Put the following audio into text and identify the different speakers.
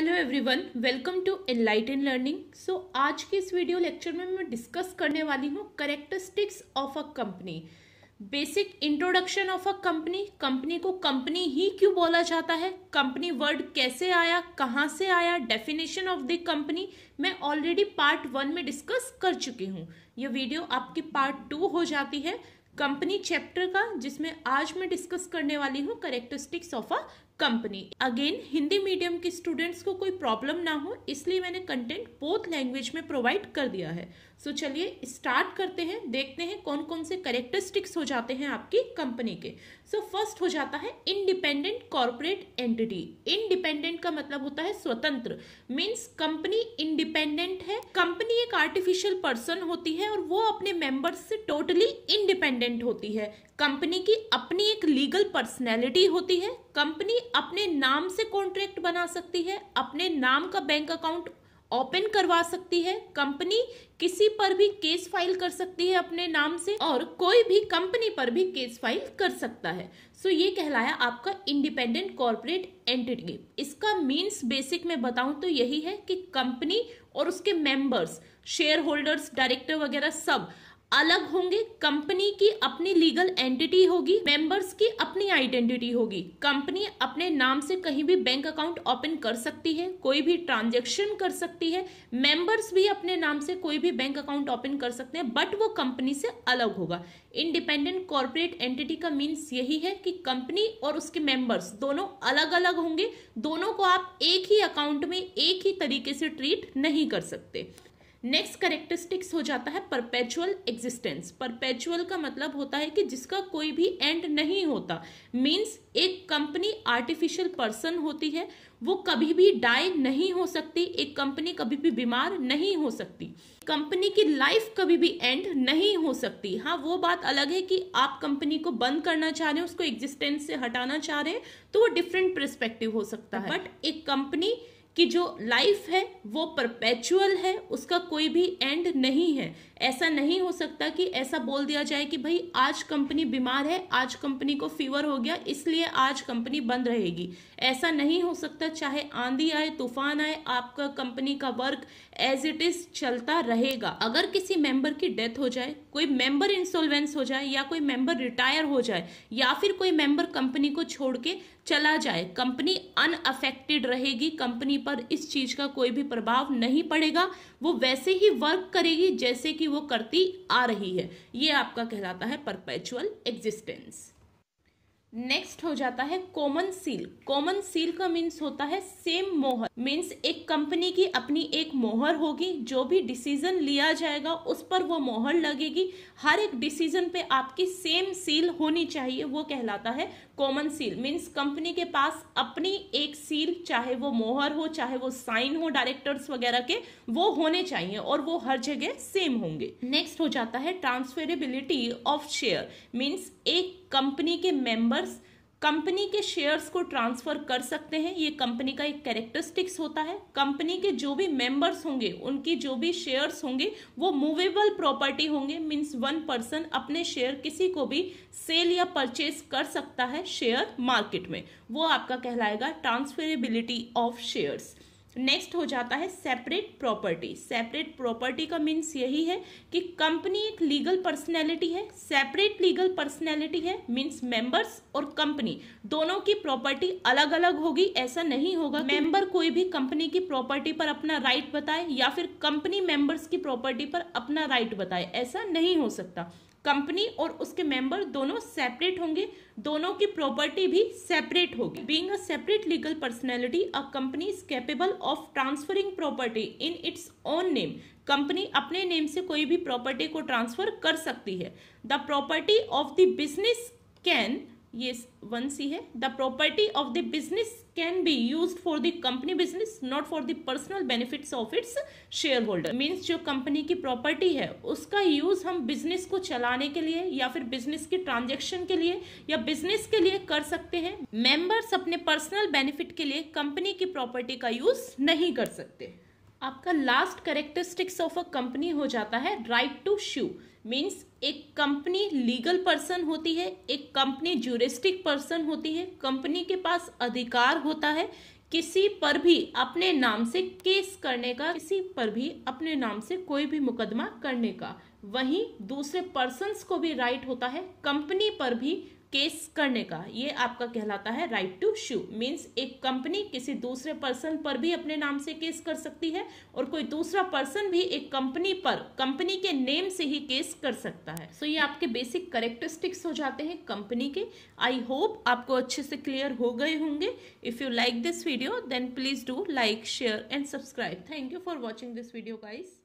Speaker 1: hello everyone welcome to enlighten learning so आज के इस वीडियो लेक्चर में मैं डिस्कस करने वाली हूँ characteristics of a company basic introduction of a company company को कंपनी ही क्यों बोला जाता है कंपनी वर्ड कैसे आया कहाँ से आया डेफिनेशन ऑफ द कंपनी मैं ऑलरेडी पार्ट वन में डिस्कस कर चुकी हूँ ये वीडियो आपकी पार्ट टू हो जाती है कंपनी चैप्टर का जिसमें आज मैं डिस्कस करने वाली हूँ characteristics of a company again Hindi medium के स्टूडेंट्स को कोई प्रॉब्लम ना हो इसलिए मैंने कंटेंट बोथ लैंग्वेज में प्रोवाइड कर दिया है सो so चलिए स्टार्ट करते हैं देखते हैं कौन कौन से करेक्टरिस्टिक्स हो जाते हैं आपकी कंपनी के सो so फर्स्ट हो जाता है इंडिपेंडेंट कॉरपोरेट एंटिटी इंडिपेंडेंट का मतलब होता है स्वतंत्र मीन्स कंपनी इंडिपेंडेंट है कंपनी एक आर्टिफिशियल पर्सन होती है और वो अपने मेंबर्स से टोटली totally इंडिपेंडेंट होती है कंपनी की अपनी एक लीगल पर्सनैलिटी होती है कंपनी अपने नाम से कॉन्ट्रैक्ट बना सकती है अपने नाम का बैंक अकाउंट ओपन करवा सकती है कंपनी किसी पर भी केस फाइल कर सकती है अपने नाम से और कोई भी कंपनी पर भी केस फाइल कर सकता है सो so, ये कहलाया आपका इंडिपेंडेंट कॉरपोरेट एंटिटी इसका मींस बेसिक में बताऊं तो यही है कि कंपनी और उसके मेंबर्स शेयर होल्डर्स डायरेक्टर वगैरह सब अलग होंगे कंपनी की अपनी लीगल एंटिटी होगी मेंबर्स की अपनी आइडेंटिटी होगी कंपनी अपने नाम से कहीं भी बैंक अकाउंट ओपन कर सकती है कोई भी ट्रांजैक्शन कर सकती है मेंबर्स भी अपने नाम से कोई भी बैंक अकाउंट ओपन कर सकते हैं बट वो कंपनी से अलग होगा इंडिपेंडेंट कॉरपोरेट एंटिटी का मीन्स यही है कि कंपनी और उसके मेंबर्स दोनों अलग अलग होंगे दोनों को आप एक ही अकाउंट में एक ही तरीके से ट्रीट नहीं कर सकते नेक्स्ट करेक्टरिस्टिक्स हो जाता है परपेचुअल एग्जिस्टेंस परपेचुअल का मतलब होता है कि जिसका कोई भी एंड नहीं होता मीन्स एक कंपनी आर्टिफिशियल पर्सन होती है वो कभी भी डाई नहीं हो सकती एक कंपनी कभी भी बीमार नहीं हो सकती कंपनी की लाइफ कभी भी एंड नहीं हो सकती हाँ वो बात अलग है कि आप कंपनी को बंद करना चाह रहे हैं उसको एग्जिस्टेंस से हटाना चाह रहे हैं तो वो डिफरेंट परस्पेक्टिव हो सकता है बट एक कंपनी कि जो लाइफ है वो परपेचुअल है उसका कोई भी एंड नहीं है ऐसा नहीं हो सकता कि ऐसा बोल दिया जाए कि भाई आज कंपनी बीमार है आज कंपनी को फीवर हो गया इसलिए आज कंपनी बंद रहेगी ऐसा नहीं हो सकता चाहे आंधी आए तूफान आए आपका कंपनी का वर्क एज इट इज चलता रहेगा अगर किसी मेंबर की डेथ हो जाए कोई मेंबर इंसोलवेंस हो जाए या कोई मेंबर रिटायर हो जाए या फिर कोई मेंबर कंपनी को छोड़ के चला जाए कंपनी अनअफेक्टेड रहेगी कंपनी पर इस चीज का कोई भी प्रभाव नहीं पड़ेगा वो वैसे ही वर्क करेगी जैसे कि वो करती आ रही है ये आपका कहलाता है परपेचुअल एग्जिस्टेंस नेक्स्ट हो जाता है कॉमन सील कॉमन सील का मीन्स होता है सेम मोहर मीन्स एक कंपनी की अपनी एक मोहर होगी जो भी डिसीजन लिया जाएगा उस पर वो मोहर लगेगी हर एक डिसीजन पे आपकी सेम सील होनी चाहिए वो कहलाता है कॉमन सील मीन्स कंपनी के पास अपनी एक सील चाहे वो मोहर हो चाहे वो साइन हो डायरेक्टर्स वगैरह के वो होने चाहिए और वो हर जगह सेम होंगे नेक्स्ट हो जाता है ट्रांसफेरेबिलिटी ऑफ शेयर मीन्स एक कंपनी के मेंबर्स कंपनी के शेयर्स को ट्रांसफर कर सकते हैं ये कंपनी का एक कैरेक्टरिस्टिक्स होता है कंपनी के जो भी मेंबर्स होंगे उनकी जो भी शेयर्स होंगे वो मूवेबल प्रॉपर्टी होंगे मींस वन पर्सन अपने शेयर किसी को भी सेल या परचेज कर सकता है शेयर मार्केट में वो आपका कहलाएगा ट्रांसफरेबिलिटी ऑफ शेयर्स नेक्स्ट हो जाता है सेपरेट प्रॉपर्टी सेपरेट प्रॉपर्टी का मीन्स यही है कि कंपनी एक लीगल पर्सनैलिटी है सेपरेट लीगल पर्सनैलिटी है मीन्स मेंबर्स और कंपनी दोनों की प्रॉपर्टी अलग अलग होगी ऐसा नहीं होगा मेंबर कोई भी कंपनी की प्रॉपर्टी पर अपना राइट बताए या फिर कंपनी मेंबर्स की प्रॉपर्टी पर अपना राइट बताए ऐसा नहीं हो सकता कंपनी और उसके मेंबर दोनों सेपरेट होंगे दोनों की प्रॉपर्टी भी सेपरेट होगी being a separate legal personality a company is capable of transferring property in its own name company अपने नेम से कोई भी प्रॉपर्टी को ट्रांसफर कर सकती है the property of the business can ये वन सी है the property of the business can be use for the company business not for the personal benefits of its share holder means जो company की property है उसका use हम business को चलाने के लिए या फिर बिजनेस की ट्रांजेक्शन के लिए या बिजनेस के लिए कर सकते हैं मेंबर्स अपने पर्सनल बेनिफिट के लिए कंपनी की प्रॉपर्टी का यूज नहीं कर सकते आपका last characteristics of a company हो जाता है राइट टू श्यू मीन्स एक कंपनी लीगल पर्सन होती है एक कंपनी ज्यूरिस्टिक पर्सन होती है कंपनी के पास अधिकार होता है किसी पर भी अपने नाम से केस करने का किसी पर भी अपने नाम से कोई भी मुकदमा करने का वहीं दूसरे पर्सन को भी राइट होता है कंपनी पर भी केस करने का ये आपका कहलाता है राइट टू शू मीन्स एक कंपनी किसी दूसरे पर्सन पर भी अपने नाम से केस कर सकती है और कोई दूसरा पर्सन भी एक कंपनी पर कंपनी के नेम से ही केस कर सकता है सो so, ये आपके बेसिक करेक्टरिस्टिक्स हो जाते हैं कंपनी के आई होप आपको अच्छे से क्लियर हो गए होंगे if you like this video then please do like share and subscribe thank you for watching this video guys